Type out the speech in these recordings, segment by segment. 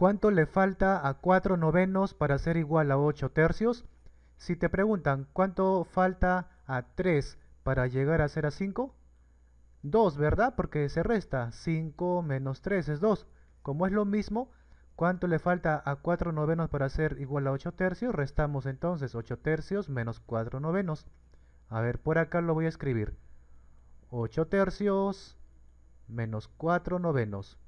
¿Cuánto le falta a 4 novenos para ser igual a 8 tercios? Si te preguntan, ¿cuánto falta a 3 para llegar a ser a 5? 2, ¿verdad? Porque se resta. 5 menos 3 es 2. Como es lo mismo, ¿cuánto le falta a 4 novenos para ser igual a 8 tercios? Restamos entonces 8 tercios menos 4 novenos. A ver, por acá lo voy a escribir. 8 tercios menos 4 novenos.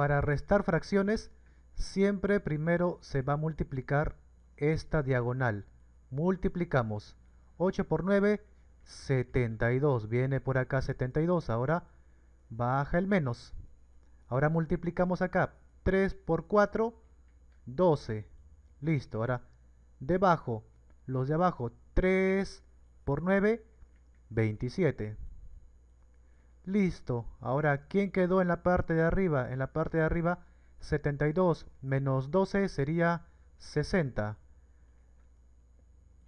Para restar fracciones, siempre primero se va a multiplicar esta diagonal. Multiplicamos 8 por 9, 72. Viene por acá 72. Ahora baja el menos. Ahora multiplicamos acá 3 por 4, 12. Listo. Ahora debajo, los de abajo, 3 por 9, 27. Listo. Ahora, ¿quién quedó en la parte de arriba? En la parte de arriba, 72 menos 12 sería 60.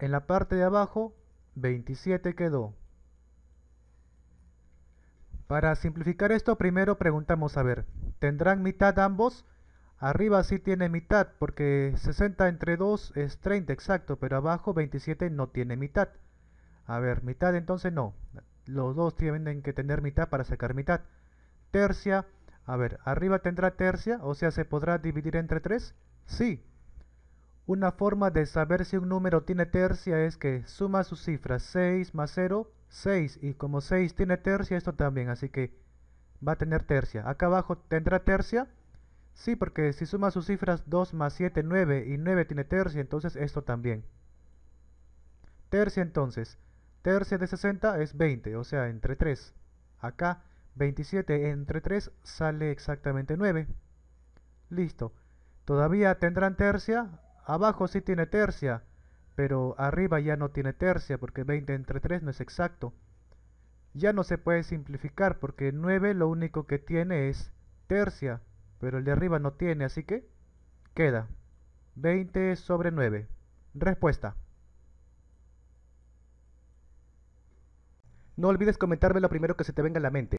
En la parte de abajo, 27 quedó. Para simplificar esto, primero preguntamos, a ver, ¿tendrán mitad ambos? Arriba sí tiene mitad, porque 60 entre 2 es 30, exacto, pero abajo 27 no tiene mitad. A ver, mitad entonces no los dos tienen que tener mitad para sacar mitad. Tercia, a ver, arriba tendrá tercia, o sea, ¿se podrá dividir entre 3? Sí. Una forma de saber si un número tiene tercia es que suma sus cifras 6 más 0, 6. Y como 6 tiene tercia, esto también, así que va a tener tercia. Acá abajo tendrá tercia. Sí, porque si suma sus cifras 2 más 7, 9 y 9 tiene tercia, entonces esto también. Tercia entonces. Tercia de 60 es 20, o sea, entre 3. Acá 27 entre 3 sale exactamente 9. Listo. Todavía tendrán tercia. Abajo sí tiene tercia, pero arriba ya no tiene tercia porque 20 entre 3 no es exacto. Ya no se puede simplificar porque 9 lo único que tiene es tercia, pero el de arriba no tiene, así que queda 20 sobre 9. Respuesta. No olvides comentarme lo primero que se te venga a la mente.